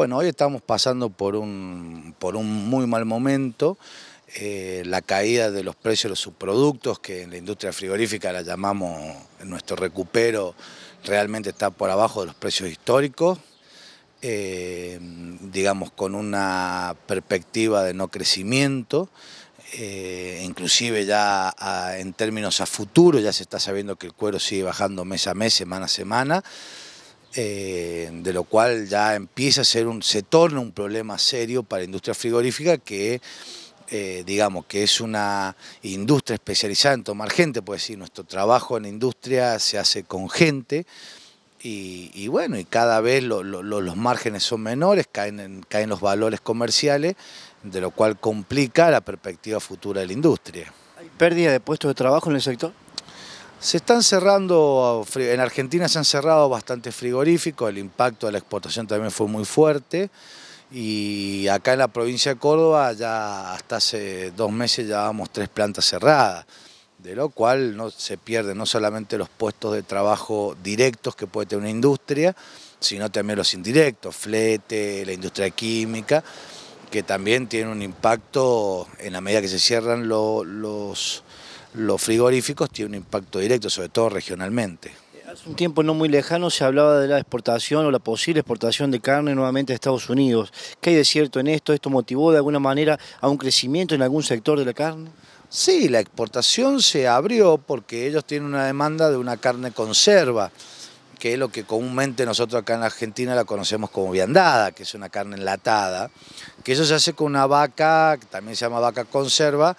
Bueno, hoy estamos pasando por un, muy mal momento. Eh, la caída de los precios de los subproductos, que en la industria frigorífica la llamamos nuestro recupero, realmente está por abajo de los precios históricos, eh, digamos con una perspectiva de no crecimiento, eh, inclusive ya en términos a futuro ya se está sabiendo que el cuero sigue bajando mes a mes, semana a semana. Eh, de lo cual ya empieza a ser un, se torna un problema serio para la industria frigorífica que eh, digamos que es una industria especializada en tomar gente, pues decir, nuestro trabajo en industria se hace con gente y, bueno, y cada vez los márgenes son menores, caen, caen los valores comerciales, de lo cual complica la perspectiva futura de la industria. ¿Hay pérdida de puestos de trabajo en el sector? Se están cerrando, en Argentina se han cerrado bastante frigoríficos, el impacto de la exportación también fue muy fuerte y acá en la provincia de Córdoba ya hasta hace dos meses llevábamos tres plantas cerradas, de lo cual no se pierden no solamente los puestos de trabajo directos que puede tener una industria, sino también los indirectos, flete, la industria química, que también tiene un impacto en la medida que se cierran los los frigoríficos tienen un impacto directo, sobre todo regionalmente. Hace un tiempo no muy lejano se hablaba de la exportación o la posible exportación de carne nuevamente a Estados Unidos. ¿Qué hay de cierto en esto? ¿Esto motivó de alguna manera a un crecimiento en algún sector de la carne? Sí, la exportación se abrió porque ellos tienen una demanda de una carne conserva, que es lo que comúnmente nosotros acá en Argentina la conocemos como viandada, que es una carne enlatada, que eso se hace con una vaca, que también se llama vaca conserva,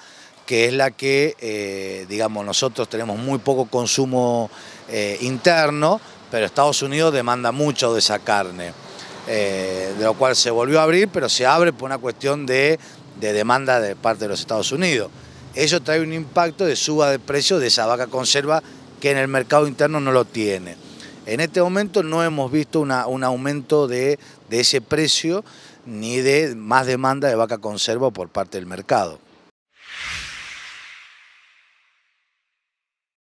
que es la que, eh, digamos, nosotros tenemos muy poco consumo eh, interno, pero Estados Unidos demanda mucho de esa carne, eh, de lo cual se volvió a abrir, pero se abre por una cuestión de, demanda de parte de los Estados Unidos. Eso trae un impacto de suba de precio de esa vaca conserva que en el mercado interno no lo tiene. En este momento no hemos visto un aumento de, de ese precio ni de más demanda de vaca conserva por parte del mercado.